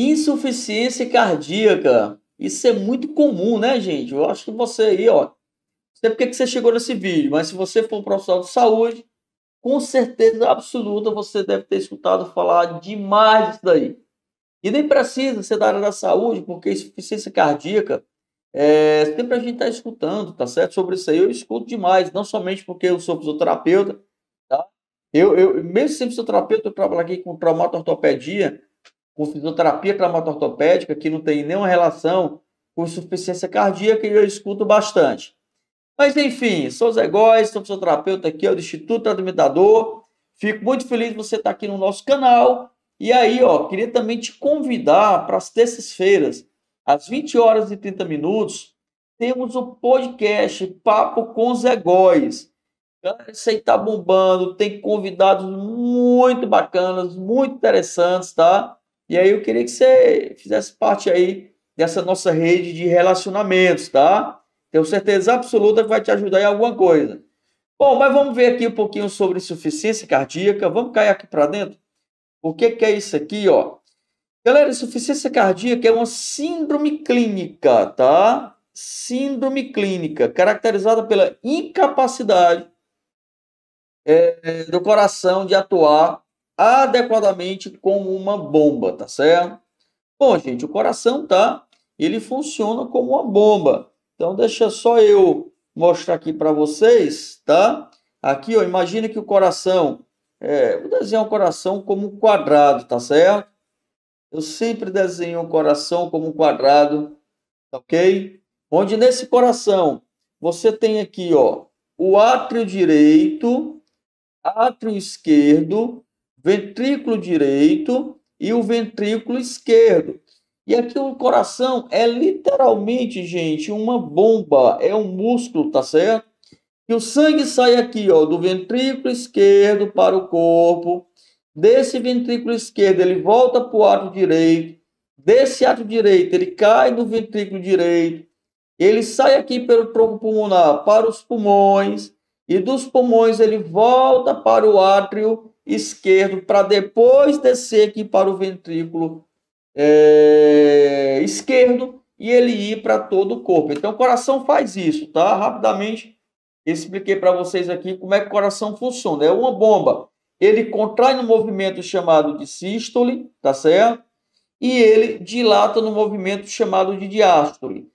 Insuficiência cardíaca. Isso é muito comum, né, gente? Eu acho que você aí, ó. Não sei porque que você chegou nesse vídeo, mas se você for um profissional de saúde, com certeza absoluta você deve ter escutado falar demais disso daí. E nem precisa ser da área da saúde, porque insuficiência cardíaca é, sempre a gente está escutando, tá certo? Sobre isso aí eu escuto demais, não somente porque eu sou fisioterapeuta, tá? Eu, eu mesmo sendo fisioterapeuta, eu trabalho aqui com traumato ortopedia, com fisioterapia ortopédica que não tem nenhuma relação com insuficiência cardíaca, e eu escuto bastante. Mas, enfim, sou Zé Góes, sou fisioterapeuta aqui, é do Instituto Tratamento Fico muito feliz de você estar aqui no nosso canal. E aí, ó, queria também te convidar para as terças-feiras, às 20 horas e 30 minutos, temos o podcast Papo com Zé Góes. Isso aí tá bombando, tem convidados muito bacanas, muito interessantes, tá? E aí eu queria que você fizesse parte aí dessa nossa rede de relacionamentos, tá? Tenho certeza absoluta que vai te ajudar em alguma coisa. Bom, mas vamos ver aqui um pouquinho sobre insuficiência cardíaca. Vamos cair aqui para dentro. O que, que é isso aqui, ó? Galera, insuficiência cardíaca é uma síndrome clínica, tá? Síndrome clínica, caracterizada pela incapacidade é, do coração de atuar adequadamente como uma bomba, tá certo? Bom, gente, o coração, tá? Ele funciona como uma bomba. Então, deixa só eu mostrar aqui para vocês, tá? Aqui, ó, imagina que o coração, é, vou desenhar o coração como um quadrado, tá certo? Eu sempre desenho o coração como um quadrado, tá ok? Onde nesse coração você tem aqui, ó, o átrio direito, átrio esquerdo ventrículo direito e o ventrículo esquerdo. E aqui o coração é literalmente, gente, uma bomba, é um músculo, tá certo? E o sangue sai aqui, ó, do ventrículo esquerdo para o corpo. Desse ventrículo esquerdo ele volta para o ato direito. Desse ato direito ele cai no ventrículo direito. Ele sai aqui pelo tronco pulmonar para os pulmões e dos pulmões ele volta para o átrio esquerdo para depois descer aqui para o ventrículo é, esquerdo e ele ir para todo o corpo. Então, o coração faz isso, tá? Rapidamente expliquei para vocês aqui como é que o coração funciona. É uma bomba. Ele contrai no movimento chamado de sístole, tá certo? E ele dilata no movimento chamado de diástole.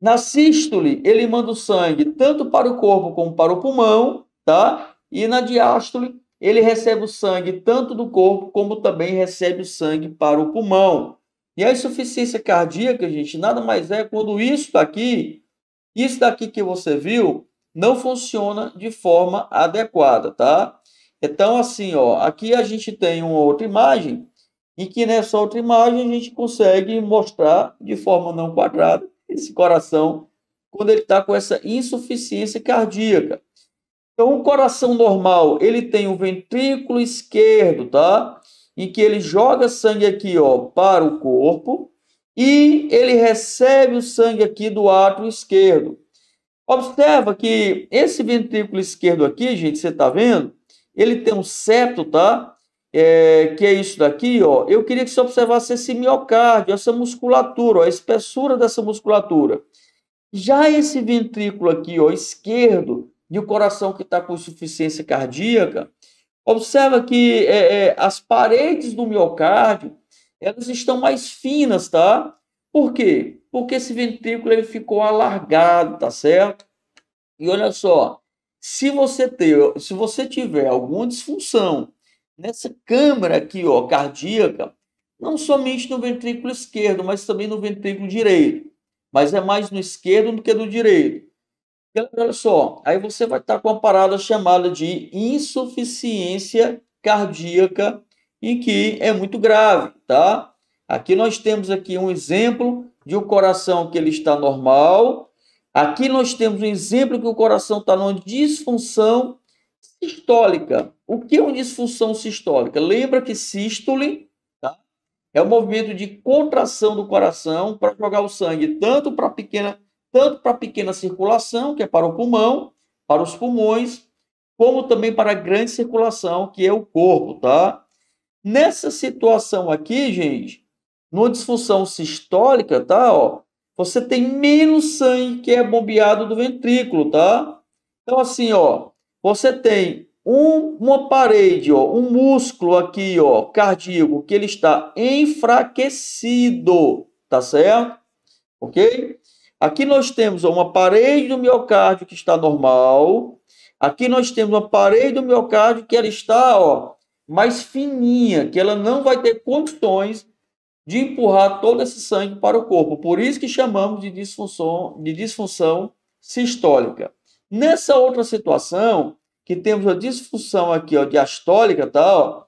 Na sístole, ele manda o sangue tanto para o corpo como para o pulmão, tá? E na diástole, ele recebe o sangue tanto do corpo como também recebe o sangue para o pulmão. E a insuficiência cardíaca, gente, nada mais é quando isso aqui, isso daqui que você viu, não funciona de forma adequada, tá? Então, assim, ó, aqui a gente tem uma outra imagem, e que nessa outra imagem a gente consegue mostrar de forma não quadrada esse coração quando ele está com essa insuficiência cardíaca. Então, o coração normal, ele tem o ventrículo esquerdo, tá? Em que ele joga sangue aqui, ó, para o corpo e ele recebe o sangue aqui do átrio esquerdo. Observa que esse ventrículo esquerdo aqui, gente, você tá vendo? Ele tem um septo, tá? É, que é isso daqui, ó. Eu queria que você observasse esse miocárdio, essa musculatura, ó, a espessura dessa musculatura. Já esse ventrículo aqui, ó, esquerdo, de um coração que está com insuficiência cardíaca, observa que é, é, as paredes do miocárdio elas estão mais finas, tá? Por quê? Porque esse ventrículo ele ficou alargado, tá certo? E olha só, se você ter, se você tiver alguma disfunção nessa câmara aqui, ó, cardíaca, não somente no ventrículo esquerdo, mas também no ventrículo direito, mas é mais no esquerdo do que no direito. Olha só, aí você vai estar com uma parada chamada de insuficiência cardíaca e que é muito grave, tá? Aqui nós temos aqui um exemplo de um coração que ele está normal. Aqui nós temos um exemplo que o coração está numa disfunção sistólica. O que é uma disfunção sistólica? Lembra que sístole tá? é o movimento de contração do coração para jogar o sangue tanto para a pequena tanto para a pequena circulação, que é para o pulmão, para os pulmões, como também para a grande circulação, que é o corpo, tá? Nessa situação aqui, gente, numa disfunção sistólica, tá? Ó, você tem menos sangue que é bombeado do ventrículo, tá? Então, assim, ó, você tem um, uma parede, ó, um músculo aqui, ó, cardíaco, que ele está enfraquecido, tá certo? Ok? Aqui nós temos uma parede do miocárdio que está normal. Aqui nós temos uma parede do miocárdio que ela está ó, mais fininha, que ela não vai ter condições de empurrar todo esse sangue para o corpo. Por isso que chamamos de disfunção, de disfunção sistólica. Nessa outra situação, que temos a disfunção aqui ó, diastólica, tá, ó,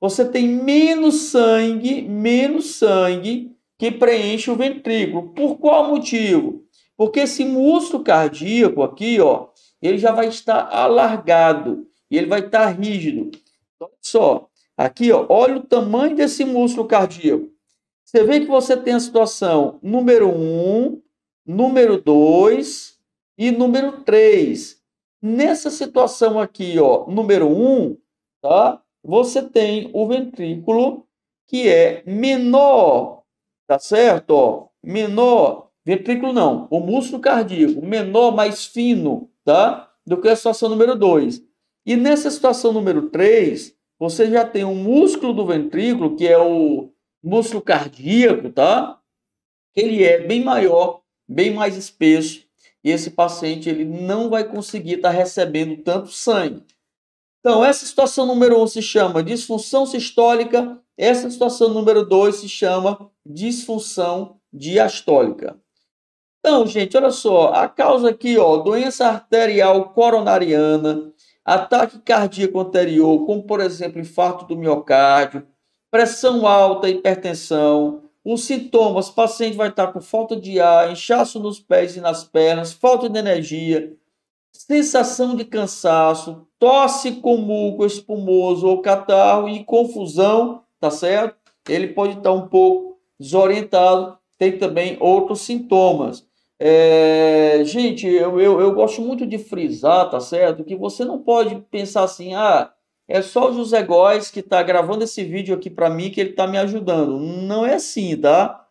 você tem menos sangue, menos sangue que preenche o ventrículo. Por qual motivo? Porque esse músculo cardíaco aqui, ó, ele já vai estar alargado e ele vai estar rígido. Então, olha só, aqui, ó, olha o tamanho desse músculo cardíaco. Você vê que você tem a situação número 1, número 2 e número 3. Nessa situação aqui, ó, número 1, tá? Você tem o ventrículo que é menor Tá certo? Ó, menor, ventrículo não, o músculo cardíaco menor, mais fino, tá? Do que a situação número 2. E nessa situação número 3, você já tem o um músculo do ventrículo, que é o músculo cardíaco, tá? Ele é bem maior, bem mais espesso, e esse paciente ele não vai conseguir estar tá recebendo tanto sangue. Então, essa situação número 1 um se chama disfunção sistólica, essa situação número 2 se chama disfunção diastólica. Então, gente, olha só, a causa aqui, ó, doença arterial coronariana, ataque cardíaco anterior, como por exemplo, infarto do miocárdio, pressão alta, hipertensão. Os sintomas, o paciente vai estar com falta de ar, inchaço nos pés e nas pernas, falta de energia, sensação de cansaço, tosse com muco espumoso ou catarro e confusão, tá certo? Ele pode estar um pouco desorientado, tem também outros sintomas. É, gente, eu, eu, eu gosto muito de frisar, tá certo? Que você não pode pensar assim, ah, é só o José Góes que está gravando esse vídeo aqui para mim que ele está me ajudando. Não é assim, tá?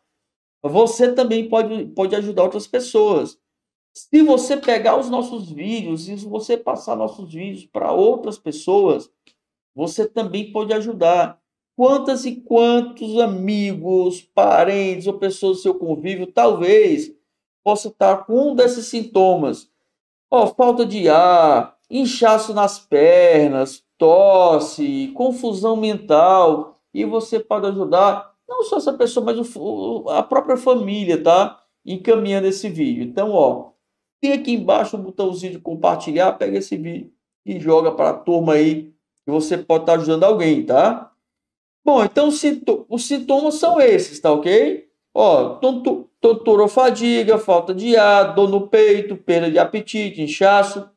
Você também pode, pode ajudar outras pessoas. Se você pegar os nossos vídeos e se você passar nossos vídeos para outras pessoas, você também pode ajudar. Quantas e quantos amigos, parentes ou pessoas do seu convívio talvez possa estar com um desses sintomas? Ó, falta de ar, inchaço nas pernas, tosse, confusão mental, e você pode ajudar não só essa pessoa, mas o, a própria família, tá? Encaminhando esse vídeo. Então, ó, tem aqui embaixo o um botãozinho de compartilhar, pega esse vídeo e joga para a turma aí, que você pode estar tá ajudando alguém, tá? Bom, então os sintomas são esses, tá ok? Ó, tontura fadiga, falta de ar, dor no peito, perda de apetite, inchaço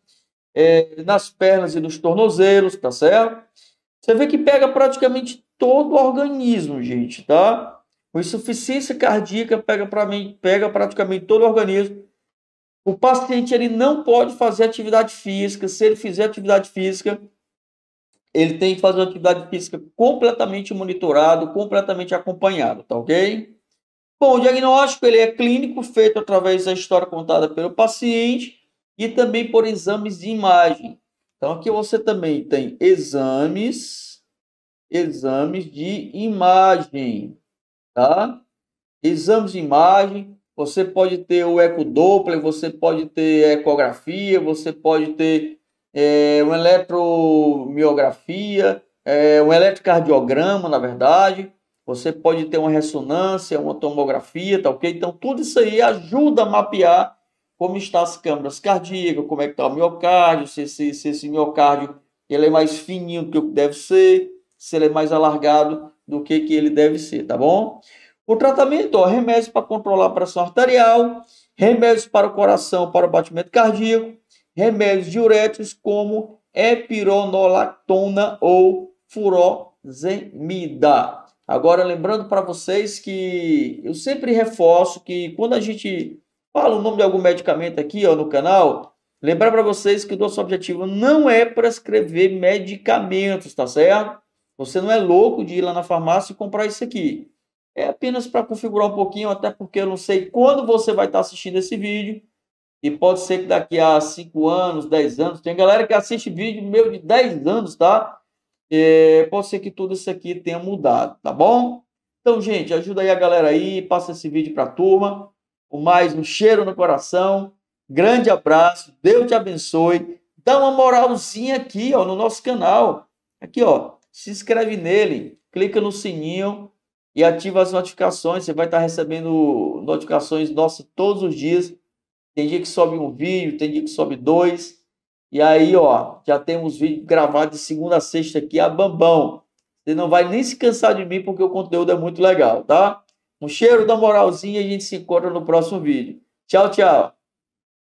é, nas pernas e nos tornozelos, tá certo? Você vê que pega praticamente todo o organismo, gente, tá? Com insuficiência cardíaca pega, pra mim, pega praticamente todo o organismo. O paciente ele não pode fazer atividade física. Se ele fizer atividade física, ele tem que fazer uma atividade física completamente monitorado, completamente acompanhado, tá ok? Bom, o diagnóstico ele é clínico, feito através da história contada pelo paciente e também por exames de imagem. Então, aqui você também tem exames, exames de imagem, tá? Exames de imagem, você pode ter o eco doppler, você pode ter ecografia, você pode ter é, uma eletromiografia, é, um eletrocardiograma, na verdade. Você pode ter uma ressonância, uma tomografia, tá ok? Então, tudo isso aí ajuda a mapear como está as câmaras cardíacas, como é que está o miocárdio, se, se, se esse miocárdio ele é mais fininho do que deve ser, se ele é mais alargado do que, que ele deve ser, tá bom? O tratamento, ó, remédios para controlar a pressão arterial, remédios para o coração, para o batimento cardíaco, remédios diuréticos como epironolactona ou furosemida. Agora, lembrando para vocês que eu sempre reforço que quando a gente fala o nome de algum medicamento aqui ó, no canal, lembrar para vocês que o nosso objetivo não é prescrever medicamentos, tá certo? Você não é louco de ir lá na farmácia e comprar isso aqui. É apenas para configurar um pouquinho, até porque eu não sei quando você vai estar tá assistindo esse vídeo. E pode ser que daqui a 5 anos, 10 anos, tem galera que assiste vídeo meu de 10 anos, tá? É, pode ser que tudo isso aqui tenha mudado, tá bom? Então, gente, ajuda aí a galera aí, passa esse vídeo para a turma. Com mais um cheiro no coração. Grande abraço, Deus te abençoe. Dá uma moralzinha aqui, ó, no nosso canal. Aqui, ó, se inscreve nele, clica no sininho e ativa as notificações. Você vai estar recebendo notificações nossas todos os dias tem dia que sobe um vídeo, tem dia que sobe dois. E aí, ó, já temos vídeo gravado de segunda a sexta aqui a bambão. Você não vai nem se cansar de mim porque o conteúdo é muito legal, tá? Um cheiro da moralzinha e a gente se encontra no próximo vídeo. Tchau, tchau.